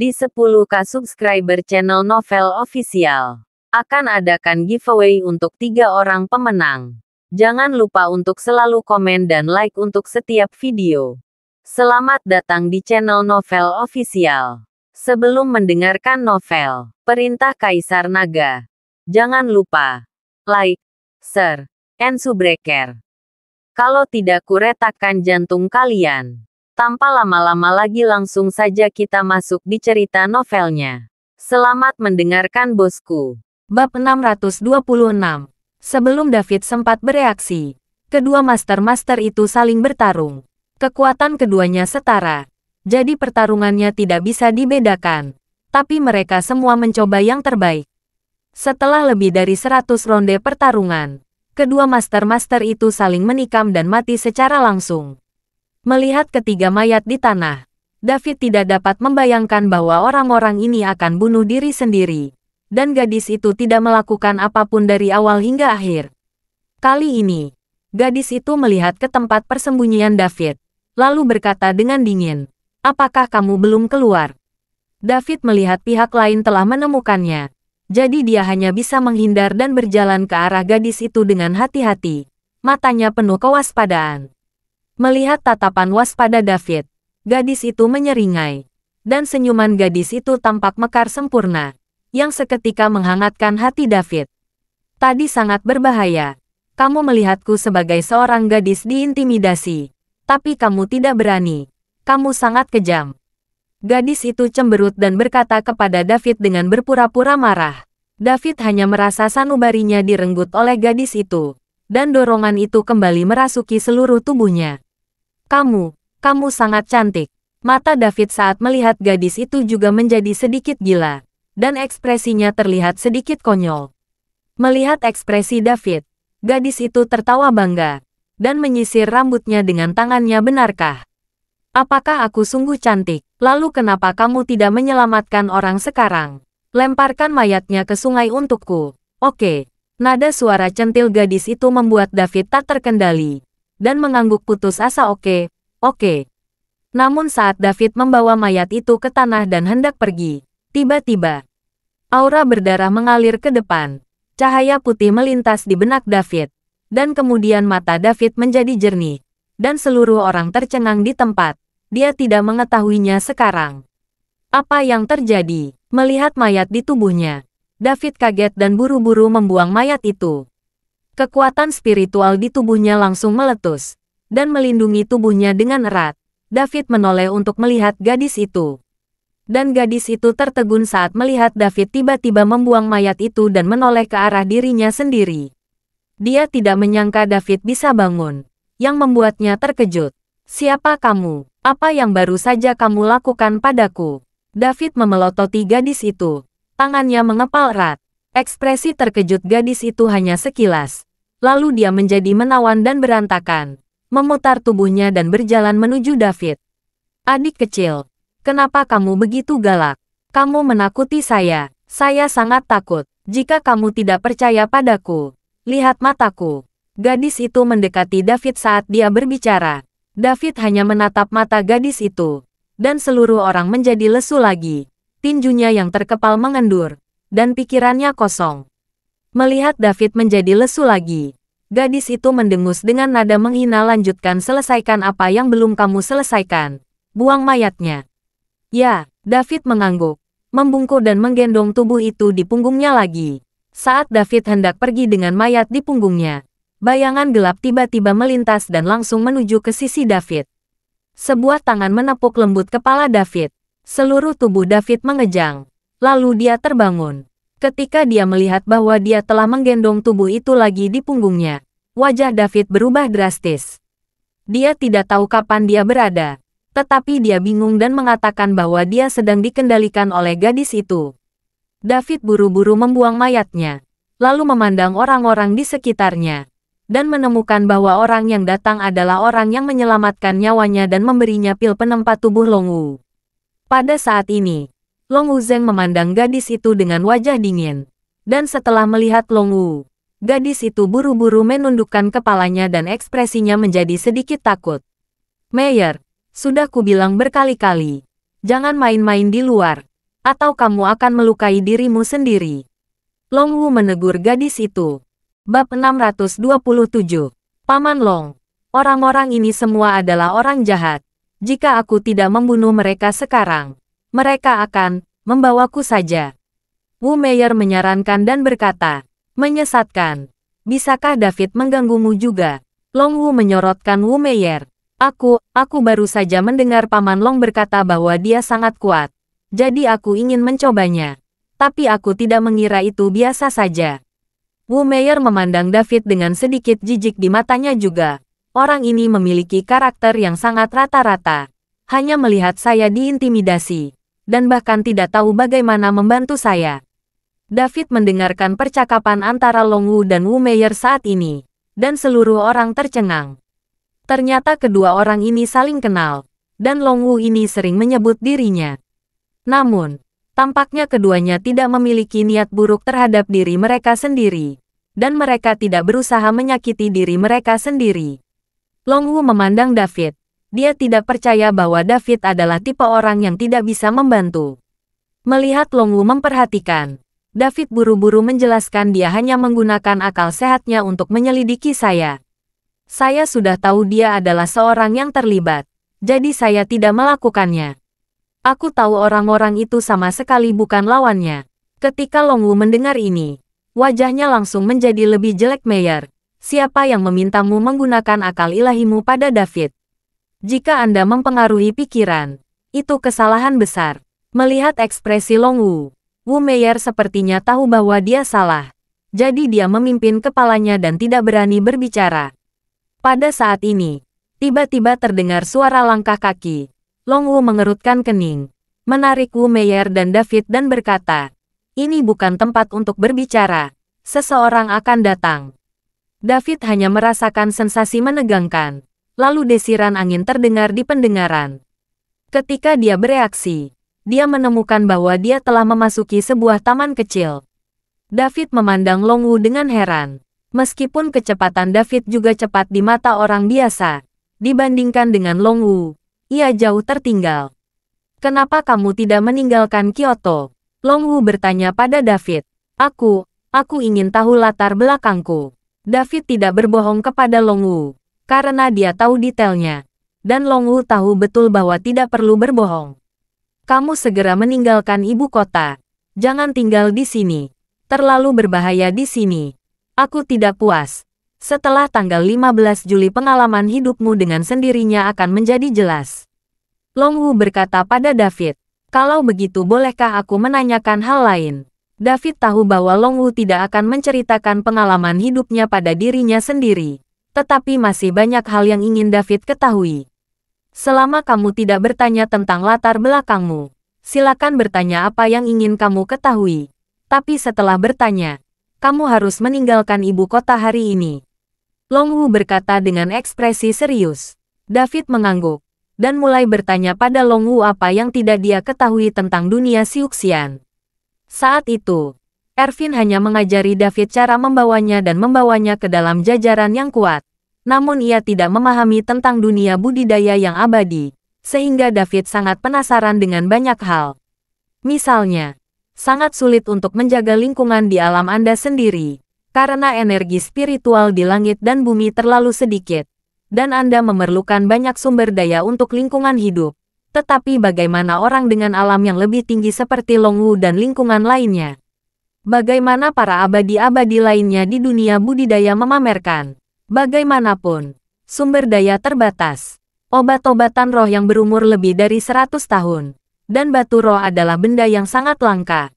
di 10k subscriber channel Novel Official. Akan adakan giveaway untuk tiga orang pemenang. Jangan lupa untuk selalu komen dan like untuk setiap video. Selamat datang di channel Novel Official. Sebelum mendengarkan novel, Perintah Kaisar Naga, jangan lupa like, share, and subscribe. Kalau tidak kuretakan jantung kalian. Tanpa lama-lama lagi langsung saja kita masuk di cerita novelnya. Selamat mendengarkan bosku. Bab 626. Sebelum David sempat bereaksi, kedua master-master itu saling bertarung. Kekuatan keduanya setara. Jadi pertarungannya tidak bisa dibedakan. Tapi mereka semua mencoba yang terbaik. Setelah lebih dari 100 ronde pertarungan, kedua master-master itu saling menikam dan mati secara langsung. Melihat ketiga mayat di tanah, David tidak dapat membayangkan bahwa orang-orang ini akan bunuh diri sendiri. Dan gadis itu tidak melakukan apapun dari awal hingga akhir. Kali ini, gadis itu melihat ke tempat persembunyian David, lalu berkata dengan dingin, Apakah kamu belum keluar? David melihat pihak lain telah menemukannya. Jadi dia hanya bisa menghindar dan berjalan ke arah gadis itu dengan hati-hati. Matanya penuh kewaspadaan. Melihat tatapan waspada David, gadis itu menyeringai. Dan senyuman gadis itu tampak mekar sempurna, yang seketika menghangatkan hati David. Tadi sangat berbahaya. Kamu melihatku sebagai seorang gadis diintimidasi. Tapi kamu tidak berani. Kamu sangat kejam. Gadis itu cemberut dan berkata kepada David dengan berpura-pura marah. David hanya merasa sanubarinya direnggut oleh gadis itu, dan dorongan itu kembali merasuki seluruh tubuhnya. Kamu, kamu sangat cantik. Mata David saat melihat gadis itu juga menjadi sedikit gila, dan ekspresinya terlihat sedikit konyol. Melihat ekspresi David, gadis itu tertawa bangga, dan menyisir rambutnya dengan tangannya benarkah? Apakah aku sungguh cantik? Lalu kenapa kamu tidak menyelamatkan orang sekarang? Lemparkan mayatnya ke sungai untukku. Oke. Nada suara centil gadis itu membuat David tak terkendali dan mengangguk putus asa oke, okay, oke. Okay. Namun saat David membawa mayat itu ke tanah dan hendak pergi, tiba-tiba, aura berdarah mengalir ke depan. Cahaya putih melintas di benak David, dan kemudian mata David menjadi jernih, dan seluruh orang tercengang di tempat. Dia tidak mengetahuinya sekarang. Apa yang terjadi? Melihat mayat di tubuhnya, David kaget dan buru-buru membuang mayat itu. Kekuatan spiritual di tubuhnya langsung meletus, dan melindungi tubuhnya dengan erat. David menoleh untuk melihat gadis itu. Dan gadis itu tertegun saat melihat David tiba-tiba membuang mayat itu dan menoleh ke arah dirinya sendiri. Dia tidak menyangka David bisa bangun, yang membuatnya terkejut. Siapa kamu? Apa yang baru saja kamu lakukan padaku? David memelototi gadis itu. Tangannya mengepal erat. Ekspresi terkejut gadis itu hanya sekilas, Lalu dia menjadi menawan dan berantakan. Memutar tubuhnya dan berjalan menuju David. Adik kecil, kenapa kamu begitu galak? Kamu menakuti saya. Saya sangat takut. Jika kamu tidak percaya padaku, lihat mataku. Gadis itu mendekati David saat dia berbicara. David hanya menatap mata gadis itu. Dan seluruh orang menjadi lesu lagi. Tinjunya yang terkepal mengendur. Dan pikirannya kosong. Melihat David menjadi lesu lagi, gadis itu mendengus dengan nada menghina lanjutkan selesaikan apa yang belum kamu selesaikan. Buang mayatnya. Ya, David mengangguk, membungkuk dan menggendong tubuh itu di punggungnya lagi. Saat David hendak pergi dengan mayat di punggungnya, bayangan gelap tiba-tiba melintas dan langsung menuju ke sisi David. Sebuah tangan menepuk lembut kepala David. Seluruh tubuh David mengejang. Lalu dia terbangun. Ketika dia melihat bahwa dia telah menggendong tubuh itu lagi di punggungnya, wajah David berubah drastis. Dia tidak tahu kapan dia berada, tetapi dia bingung dan mengatakan bahwa dia sedang dikendalikan oleh gadis itu. David buru-buru membuang mayatnya, lalu memandang orang-orang di sekitarnya, dan menemukan bahwa orang yang datang adalah orang yang menyelamatkan nyawanya dan memberinya pil penempat tubuh Longwu. Pada saat ini, Long Zeng memandang gadis itu dengan wajah dingin. Dan setelah melihat Long Wu, gadis itu buru-buru menundukkan kepalanya dan ekspresinya menjadi sedikit takut. Mayor, sudah kubilang berkali-kali, jangan main-main di luar, atau kamu akan melukai dirimu sendiri. Long Wu menegur gadis itu. Bab 627 Paman Long, orang-orang ini semua adalah orang jahat. Jika aku tidak membunuh mereka sekarang, mereka akan membawaku saja. Wu Meyer menyarankan dan berkata, menyesatkan. Bisakah David mengganggumu juga? Long Wu menyorotkan Wu Meyer. Aku, aku baru saja mendengar Paman Long berkata bahwa dia sangat kuat. Jadi aku ingin mencobanya. Tapi aku tidak mengira itu biasa saja. Wu Meyer memandang David dengan sedikit jijik di matanya juga. Orang ini memiliki karakter yang sangat rata-rata. Hanya melihat saya diintimidasi dan bahkan tidak tahu bagaimana membantu saya. David mendengarkan percakapan antara Longwu dan Wu Meier saat ini, dan seluruh orang tercengang. Ternyata kedua orang ini saling kenal, dan Longwu ini sering menyebut dirinya. Namun, tampaknya keduanya tidak memiliki niat buruk terhadap diri mereka sendiri, dan mereka tidak berusaha menyakiti diri mereka sendiri. Longwu memandang David, dia tidak percaya bahwa David adalah tipe orang yang tidak bisa membantu. Melihat Long Wu memperhatikan, David buru-buru menjelaskan dia hanya menggunakan akal sehatnya untuk menyelidiki saya. Saya sudah tahu dia adalah seorang yang terlibat, jadi saya tidak melakukannya. Aku tahu orang-orang itu sama sekali bukan lawannya. Ketika Long Wu mendengar ini, wajahnya langsung menjadi lebih jelek Meyer. Siapa yang memintamu menggunakan akal ilahimu pada David? Jika Anda mempengaruhi pikiran, itu kesalahan besar. Melihat ekspresi Long Wu, Wu Meier sepertinya tahu bahwa dia salah. Jadi dia memimpin kepalanya dan tidak berani berbicara. Pada saat ini, tiba-tiba terdengar suara langkah kaki. Long Wu mengerutkan kening, menarik Wu Meier dan David dan berkata, ini bukan tempat untuk berbicara. Seseorang akan datang. David hanya merasakan sensasi menegangkan lalu desiran angin terdengar di pendengaran. Ketika dia bereaksi, dia menemukan bahwa dia telah memasuki sebuah taman kecil. David memandang Long Wu dengan heran. Meskipun kecepatan David juga cepat di mata orang biasa, dibandingkan dengan Long Wu, ia jauh tertinggal. Kenapa kamu tidak meninggalkan Kyoto? Long Wu bertanya pada David. Aku, aku ingin tahu latar belakangku. David tidak berbohong kepada Long Wu karena dia tahu detailnya. Dan Long Wu tahu betul bahwa tidak perlu berbohong. Kamu segera meninggalkan ibu kota. Jangan tinggal di sini. Terlalu berbahaya di sini. Aku tidak puas. Setelah tanggal 15 Juli pengalaman hidupmu dengan sendirinya akan menjadi jelas. Long Wu berkata pada David, kalau begitu bolehkah aku menanyakan hal lain? David tahu bahwa Long Wu tidak akan menceritakan pengalaman hidupnya pada dirinya sendiri tetapi masih banyak hal yang ingin David ketahui. Selama kamu tidak bertanya tentang latar belakangmu, silakan bertanya apa yang ingin kamu ketahui. Tapi setelah bertanya, kamu harus meninggalkan ibu kota hari ini. Long Wu berkata dengan ekspresi serius. David mengangguk dan mulai bertanya pada Long Wu apa yang tidak dia ketahui tentang dunia Siuxian. Saat itu, Ervin hanya mengajari David cara membawanya dan membawanya ke dalam jajaran yang kuat. Namun ia tidak memahami tentang dunia budidaya yang abadi, sehingga David sangat penasaran dengan banyak hal. Misalnya, sangat sulit untuk menjaga lingkungan di alam Anda sendiri, karena energi spiritual di langit dan bumi terlalu sedikit, dan Anda memerlukan banyak sumber daya untuk lingkungan hidup. Tetapi bagaimana orang dengan alam yang lebih tinggi seperti Longwu dan lingkungan lainnya? Bagaimana para abadi-abadi lainnya di dunia budidaya memamerkan. Bagaimanapun, sumber daya terbatas. Obat-obatan roh yang berumur lebih dari 100 tahun. Dan batu roh adalah benda yang sangat langka.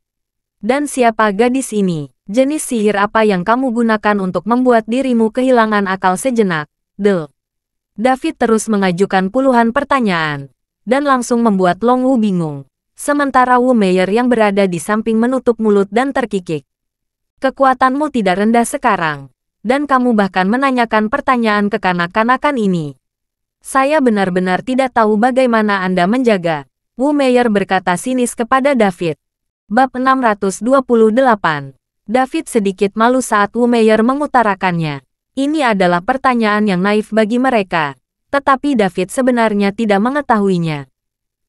Dan siapa gadis ini? Jenis sihir apa yang kamu gunakan untuk membuat dirimu kehilangan akal sejenak? Del. David terus mengajukan puluhan pertanyaan. Dan langsung membuat Longu bingung sementara Wu Meier yang berada di samping menutup mulut dan terkikik. Kekuatanmu tidak rendah sekarang, dan kamu bahkan menanyakan pertanyaan ke kanak kanakan ini. Saya benar-benar tidak tahu bagaimana Anda menjaga, Wu Meier berkata sinis kepada David. Bab 628 David sedikit malu saat Wu Meier mengutarakannya. Ini adalah pertanyaan yang naif bagi mereka, tetapi David sebenarnya tidak mengetahuinya.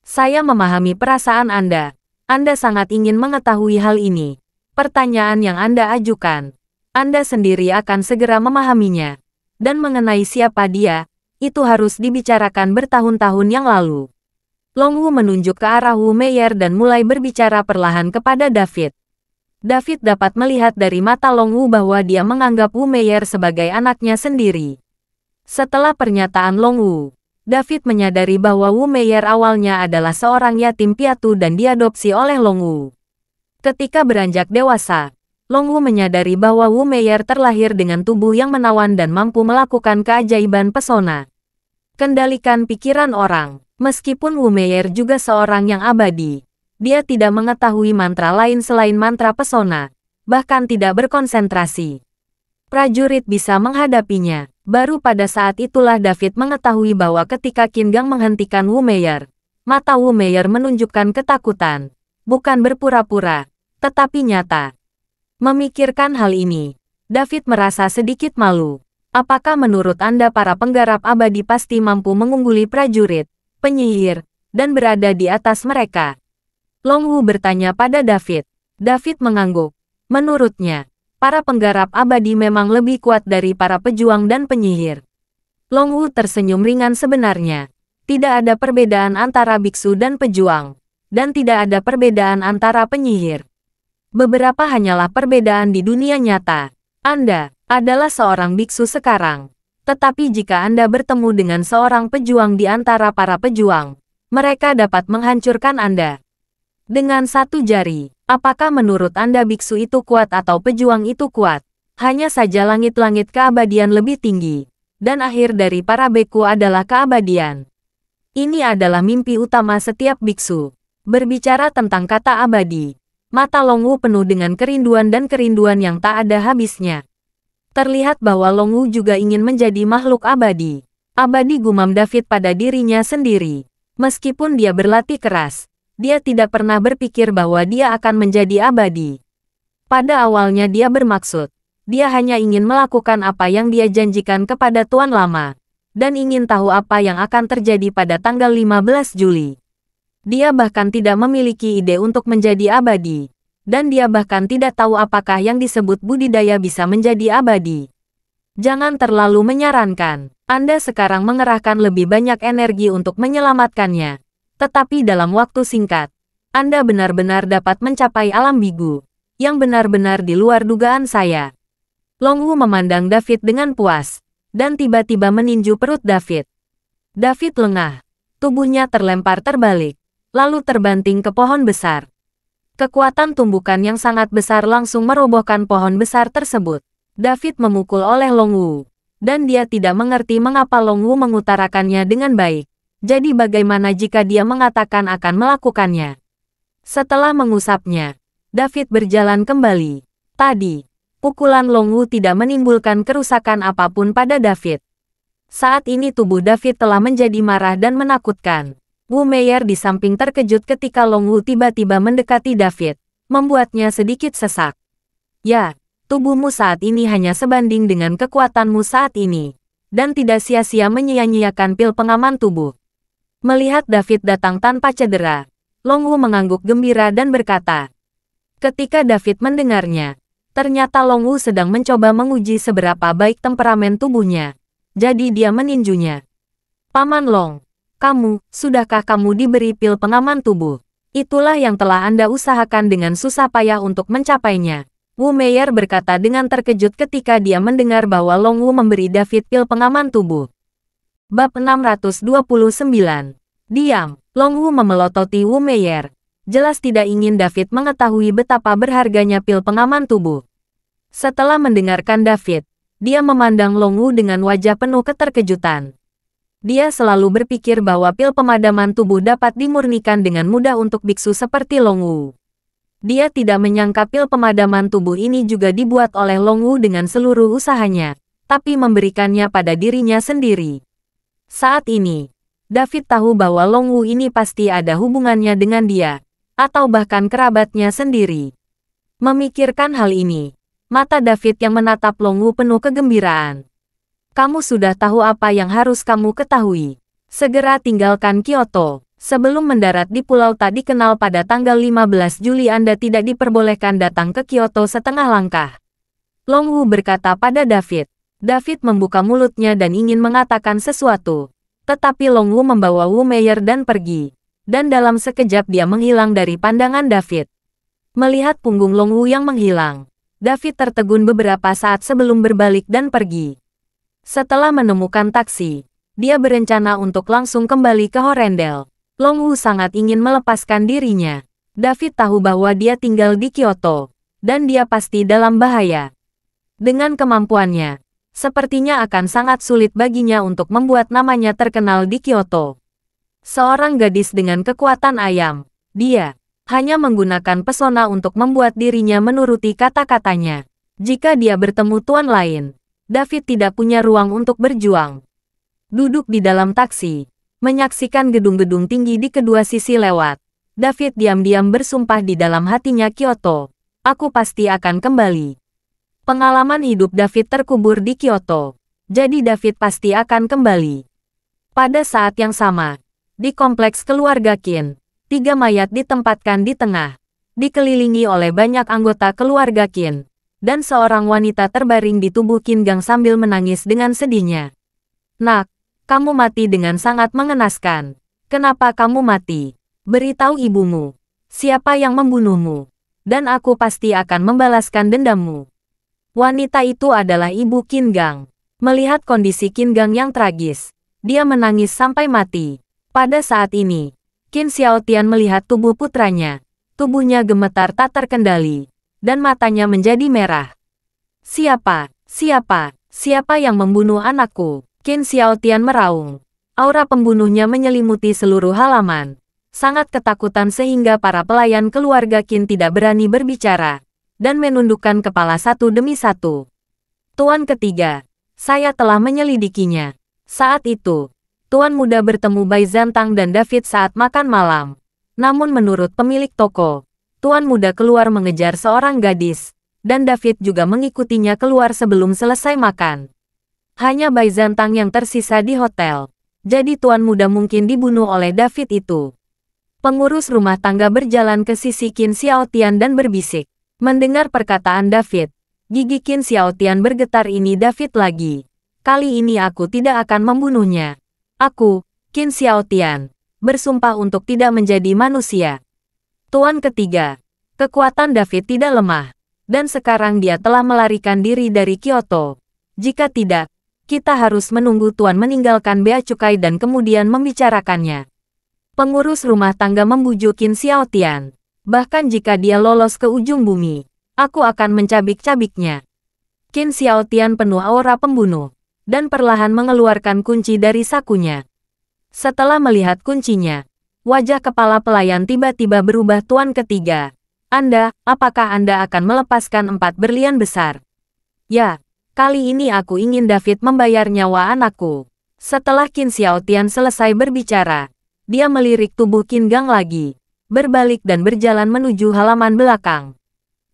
Saya memahami perasaan Anda. Anda sangat ingin mengetahui hal ini. Pertanyaan yang Anda ajukan, Anda sendiri akan segera memahaminya. Dan mengenai siapa dia, itu harus dibicarakan bertahun-tahun yang lalu. Long Wu menunjuk ke arah Wu Meier dan mulai berbicara perlahan kepada David. David dapat melihat dari mata Long Wu bahwa dia menganggap Wu Meier sebagai anaknya sendiri. Setelah pernyataan Long Wu. David menyadari bahwa Wu Meier awalnya adalah seorang yatim piatu dan diadopsi oleh Wu. Ketika beranjak dewasa, Wu menyadari bahwa Wu Meier terlahir dengan tubuh yang menawan dan mampu melakukan keajaiban pesona. Kendalikan pikiran orang. Meskipun Wu Meier juga seorang yang abadi, dia tidak mengetahui mantra lain selain mantra pesona, bahkan tidak berkonsentrasi. Prajurit bisa menghadapinya. Baru pada saat itulah David mengetahui bahwa ketika Gang menghentikan Wumeyer, mata Wumeyer menunjukkan ketakutan. Bukan berpura-pura, tetapi nyata. Memikirkan hal ini, David merasa sedikit malu. Apakah menurut Anda para penggarap abadi pasti mampu mengungguli prajurit, penyihir, dan berada di atas mereka? Long Wu bertanya pada David. David mengangguk. Menurutnya, para penggarap abadi memang lebih kuat dari para pejuang dan penyihir. Long Wu tersenyum ringan sebenarnya. Tidak ada perbedaan antara biksu dan pejuang, dan tidak ada perbedaan antara penyihir. Beberapa hanyalah perbedaan di dunia nyata. Anda adalah seorang biksu sekarang. Tetapi jika Anda bertemu dengan seorang pejuang di antara para pejuang, mereka dapat menghancurkan Anda. Dengan satu jari, Apakah menurut Anda biksu itu kuat atau pejuang itu kuat? Hanya saja langit-langit keabadian lebih tinggi. Dan akhir dari para beku adalah keabadian. Ini adalah mimpi utama setiap biksu. Berbicara tentang kata abadi. Mata Longwu penuh dengan kerinduan dan kerinduan yang tak ada habisnya. Terlihat bahwa Longwu juga ingin menjadi makhluk abadi. Abadi gumam David pada dirinya sendiri. Meskipun dia berlatih keras, dia tidak pernah berpikir bahwa dia akan menjadi abadi. Pada awalnya dia bermaksud, dia hanya ingin melakukan apa yang dia janjikan kepada Tuan Lama, dan ingin tahu apa yang akan terjadi pada tanggal 15 Juli. Dia bahkan tidak memiliki ide untuk menjadi abadi, dan dia bahkan tidak tahu apakah yang disebut budidaya bisa menjadi abadi. Jangan terlalu menyarankan, Anda sekarang mengerahkan lebih banyak energi untuk menyelamatkannya. Tetapi dalam waktu singkat, Anda benar-benar dapat mencapai alam bigu, yang benar-benar di luar dugaan saya. Long Wu memandang David dengan puas, dan tiba-tiba meninju perut David. David lengah, tubuhnya terlempar terbalik, lalu terbanting ke pohon besar. Kekuatan tumbukan yang sangat besar langsung merobohkan pohon besar tersebut. David memukul oleh Long Wu, dan dia tidak mengerti mengapa Long Wu mengutarakannya dengan baik. Jadi bagaimana jika dia mengatakan akan melakukannya? Setelah mengusapnya, David berjalan kembali. Tadi, pukulan Longwu tidak menimbulkan kerusakan apapun pada David. Saat ini tubuh David telah menjadi marah dan menakutkan. Wu Meier di samping terkejut ketika Longwu tiba-tiba mendekati David, membuatnya sedikit sesak. Ya, tubuhmu saat ini hanya sebanding dengan kekuatanmu saat ini. Dan tidak sia-sia menyia-nyiakan pil pengaman tubuh. Melihat David datang tanpa cedera, Long Wu mengangguk gembira dan berkata. Ketika David mendengarnya, ternyata Long Wu sedang mencoba menguji seberapa baik temperamen tubuhnya. Jadi dia meninjunya. Paman Long, kamu, sudahkah kamu diberi pil pengaman tubuh? Itulah yang telah Anda usahakan dengan susah payah untuk mencapainya. Wu Meyer berkata dengan terkejut ketika dia mendengar bahwa Long Wu memberi David pil pengaman tubuh. Bab 629. Diam, Longwu memelototi Wu Meyer. Jelas tidak ingin David mengetahui betapa berharganya pil pengaman tubuh. Setelah mendengarkan David, dia memandang Longwu dengan wajah penuh keterkejutan. Dia selalu berpikir bahwa pil pemadaman tubuh dapat dimurnikan dengan mudah untuk biksu seperti Longwu. Dia tidak menyangka pil pemadaman tubuh ini juga dibuat oleh Longwu dengan seluruh usahanya, tapi memberikannya pada dirinya sendiri. Saat ini, David tahu bahwa Long Wu ini pasti ada hubungannya dengan dia, atau bahkan kerabatnya sendiri. Memikirkan hal ini, mata David yang menatap Long Wu penuh kegembiraan. Kamu sudah tahu apa yang harus kamu ketahui. Segera tinggalkan Kyoto. Sebelum mendarat di pulau tak dikenal pada tanggal 15 Juli Anda tidak diperbolehkan datang ke Kyoto setengah langkah. Long Wu berkata pada David. David membuka mulutnya dan ingin mengatakan sesuatu. Tetapi Long Wu membawa Wu Meyer dan pergi. Dan dalam sekejap dia menghilang dari pandangan David. Melihat punggung Long Wu yang menghilang, David tertegun beberapa saat sebelum berbalik dan pergi. Setelah menemukan taksi, dia berencana untuk langsung kembali ke Horendel. Wu sangat ingin melepaskan dirinya. David tahu bahwa dia tinggal di Kyoto, dan dia pasti dalam bahaya. Dengan kemampuannya, sepertinya akan sangat sulit baginya untuk membuat namanya terkenal di Kyoto. Seorang gadis dengan kekuatan ayam, dia hanya menggunakan pesona untuk membuat dirinya menuruti kata-katanya. Jika dia bertemu tuan lain, David tidak punya ruang untuk berjuang. Duduk di dalam taksi, menyaksikan gedung-gedung tinggi di kedua sisi lewat. David diam-diam bersumpah di dalam hatinya Kyoto. Aku pasti akan kembali. Pengalaman hidup David terkubur di Kyoto. Jadi David pasti akan kembali. Pada saat yang sama, di kompleks keluarga Kin, tiga mayat ditempatkan di tengah, dikelilingi oleh banyak anggota keluarga Kin, dan seorang wanita terbaring di tubuh Kin Gang sambil menangis dengan sedihnya. Nak, kamu mati dengan sangat mengenaskan. Kenapa kamu mati? Beritahu ibumu. Siapa yang membunuhmu? Dan aku pasti akan membalaskan dendammu. Wanita itu adalah ibu kinggang Melihat kondisi kinggang yang tragis, dia menangis sampai mati. Pada saat ini, Qin Xiaotian melihat tubuh putranya. Tubuhnya gemetar tak terkendali, dan matanya menjadi merah. Siapa, siapa, siapa yang membunuh anakku? Qin Xiaotian meraung. Aura pembunuhnya menyelimuti seluruh halaman. Sangat ketakutan sehingga para pelayan keluarga Qin tidak berani berbicara dan menundukkan kepala satu demi satu. Tuan ketiga, saya telah menyelidikinya. Saat itu, Tuan muda bertemu Bai Zantang dan David saat makan malam. Namun menurut pemilik toko, Tuan muda keluar mengejar seorang gadis, dan David juga mengikutinya keluar sebelum selesai makan. Hanya Bai Zantang yang tersisa di hotel. Jadi tuan muda mungkin dibunuh oleh David itu. Pengurus rumah tangga berjalan ke sisi Qin Xiaotian dan berbisik. Mendengar perkataan David, gigi Qin Xiaotian bergetar ini David lagi. Kali ini aku tidak akan membunuhnya. Aku, Qin Xiaotian, bersumpah untuk tidak menjadi manusia. Tuan ketiga, kekuatan David tidak lemah. Dan sekarang dia telah melarikan diri dari Kyoto. Jika tidak, kita harus menunggu Tuan meninggalkan bea cukai dan kemudian membicarakannya. Pengurus rumah tangga membujuk Qin Xiaotian. Bahkan jika dia lolos ke ujung bumi, aku akan mencabik-cabiknya. Qin Xiaotian penuh aura pembunuh, dan perlahan mengeluarkan kunci dari sakunya. Setelah melihat kuncinya, wajah kepala pelayan tiba-tiba berubah tuan ketiga. Anda, apakah Anda akan melepaskan empat berlian besar? Ya, kali ini aku ingin David membayar nyawa anakku. Setelah Qin Xiaotian selesai berbicara, dia melirik tubuh Qin Gang lagi berbalik dan berjalan menuju halaman belakang.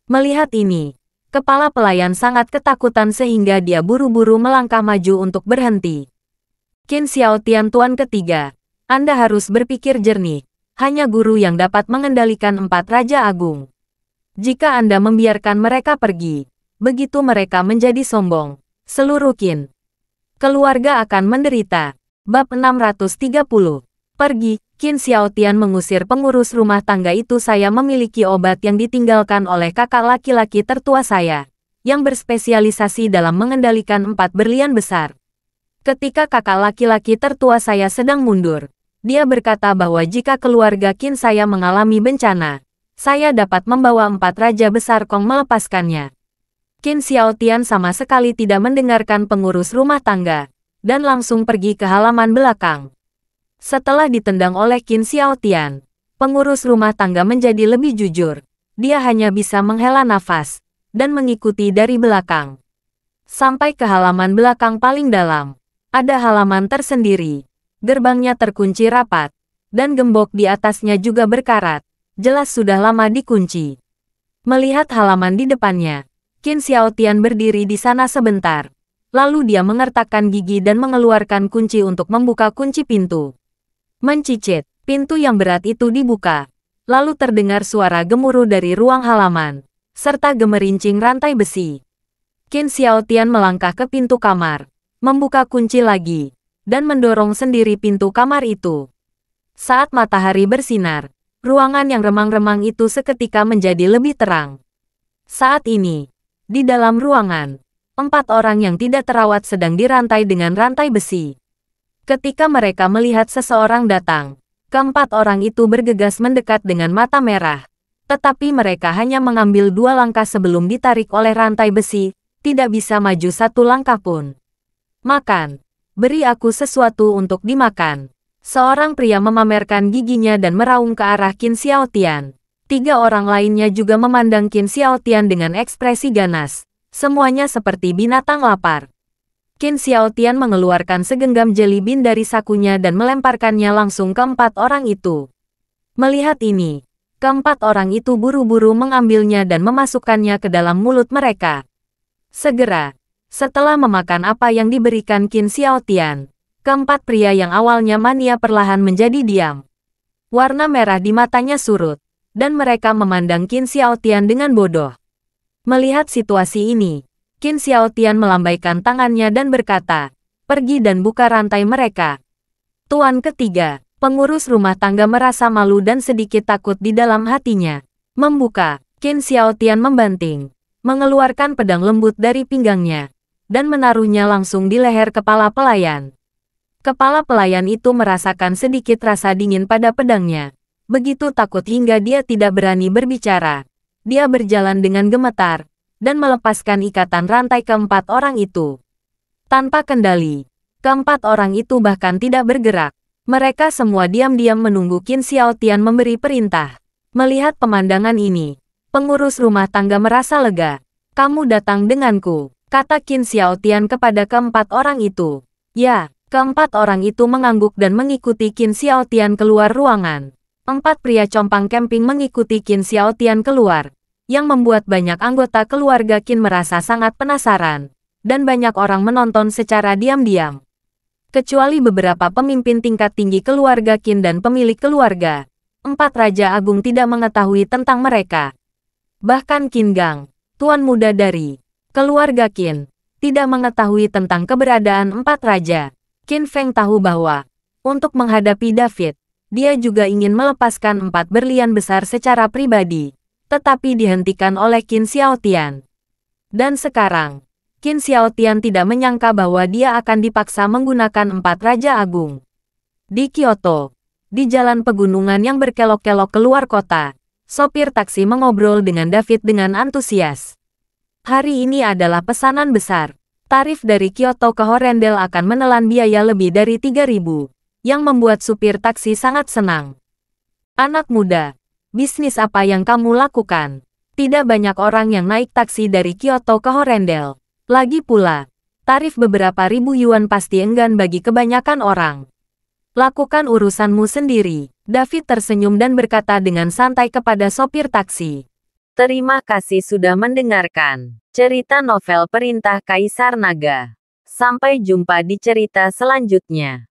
Melihat ini, kepala pelayan sangat ketakutan sehingga dia buru-buru melangkah maju untuk berhenti. Qin Xiao Tian Tuan ketiga, Anda harus berpikir jernih, hanya guru yang dapat mengendalikan empat Raja Agung. Jika Anda membiarkan mereka pergi, begitu mereka menjadi sombong, seluruh kin. Keluarga akan menderita. Bab 630. Pergi. Qin Xiaotian mengusir pengurus rumah tangga itu saya memiliki obat yang ditinggalkan oleh kakak laki-laki tertua saya, yang berspesialisasi dalam mengendalikan empat berlian besar. Ketika kakak laki-laki tertua saya sedang mundur, dia berkata bahwa jika keluarga Qin saya mengalami bencana, saya dapat membawa empat raja besar Kong melepaskannya. Qin Xiaotian sama sekali tidak mendengarkan pengurus rumah tangga, dan langsung pergi ke halaman belakang. Setelah ditendang oleh Qin Xiaotian, pengurus rumah tangga menjadi lebih jujur. Dia hanya bisa menghela nafas dan mengikuti dari belakang. Sampai ke halaman belakang paling dalam, ada halaman tersendiri. Gerbangnya terkunci rapat, dan gembok di atasnya juga berkarat. Jelas sudah lama dikunci. Melihat halaman di depannya, Qin Xiaotian berdiri di sana sebentar. Lalu dia mengertakkan gigi dan mengeluarkan kunci untuk membuka kunci pintu. Mencicit, pintu yang berat itu dibuka. Lalu terdengar suara gemuruh dari ruang halaman, serta gemerincing rantai besi. Qin Xiaotian melangkah ke pintu kamar, membuka kunci lagi, dan mendorong sendiri pintu kamar itu. Saat matahari bersinar, ruangan yang remang-remang itu seketika menjadi lebih terang. Saat ini, di dalam ruangan, empat orang yang tidak terawat sedang dirantai dengan rantai besi. Ketika mereka melihat seseorang datang, keempat orang itu bergegas mendekat dengan mata merah. Tetapi mereka hanya mengambil dua langkah sebelum ditarik oleh rantai besi, tidak bisa maju satu langkah pun. Makan. Beri aku sesuatu untuk dimakan. Seorang pria memamerkan giginya dan meraung ke arah Qin Xiaotian. Tiga orang lainnya juga memandang Qin Xiaotian dengan ekspresi ganas. Semuanya seperti binatang lapar. Qin Xiaotian mengeluarkan segenggam jeli bin dari sakunya dan melemparkannya langsung ke empat orang itu. Melihat ini, keempat orang itu buru-buru mengambilnya dan memasukkannya ke dalam mulut mereka. Segera, setelah memakan apa yang diberikan Qin Xiaotian, keempat pria yang awalnya mania perlahan menjadi diam. Warna merah di matanya surut, dan mereka memandang Qin Xiaotian dengan bodoh. Melihat situasi ini, Qin Xiaotian melambaikan tangannya dan berkata, pergi dan buka rantai mereka. Tuan ketiga, pengurus rumah tangga merasa malu dan sedikit takut di dalam hatinya. Membuka, Qin Xiaotian membanting, mengeluarkan pedang lembut dari pinggangnya, dan menaruhnya langsung di leher kepala pelayan. Kepala pelayan itu merasakan sedikit rasa dingin pada pedangnya. Begitu takut hingga dia tidak berani berbicara. Dia berjalan dengan gemetar, dan melepaskan ikatan rantai keempat orang itu. Tanpa kendali, keempat orang itu bahkan tidak bergerak. Mereka semua diam-diam menunggu Qin Xiaotian memberi perintah. Melihat pemandangan ini, pengurus rumah tangga merasa lega. Kamu datang denganku, kata Qin Xiaotian kepada keempat orang itu. Ya, keempat orang itu mengangguk dan mengikuti Qin Xiaotian keluar ruangan. Empat pria compang camping mengikuti Qin Xiaotian keluar yang membuat banyak anggota keluarga Qin merasa sangat penasaran, dan banyak orang menonton secara diam-diam. Kecuali beberapa pemimpin tingkat tinggi keluarga Qin dan pemilik keluarga, empat Raja Agung tidak mengetahui tentang mereka. Bahkan Qin Gang, tuan muda dari keluarga Qin, tidak mengetahui tentang keberadaan empat raja. Qin Feng tahu bahwa, untuk menghadapi David, dia juga ingin melepaskan empat berlian besar secara pribadi tetapi dihentikan oleh Qin Xiaotian. Dan sekarang, Qin Xiaotian tidak menyangka bahwa dia akan dipaksa menggunakan empat Raja Agung. Di Kyoto, di jalan pegunungan yang berkelok-kelok keluar kota, sopir taksi mengobrol dengan David dengan antusias. Hari ini adalah pesanan besar. Tarif dari Kyoto ke Horendel akan menelan biaya lebih dari 3000, yang membuat supir taksi sangat senang. Anak muda, bisnis apa yang kamu lakukan? Tidak banyak orang yang naik taksi dari Kyoto ke Horendel. Lagi pula, tarif beberapa ribu yuan pasti enggan bagi kebanyakan orang. Lakukan urusanmu sendiri. David tersenyum dan berkata dengan santai kepada sopir taksi. Terima kasih sudah mendengarkan cerita novel Perintah Kaisar Naga. Sampai jumpa di cerita selanjutnya.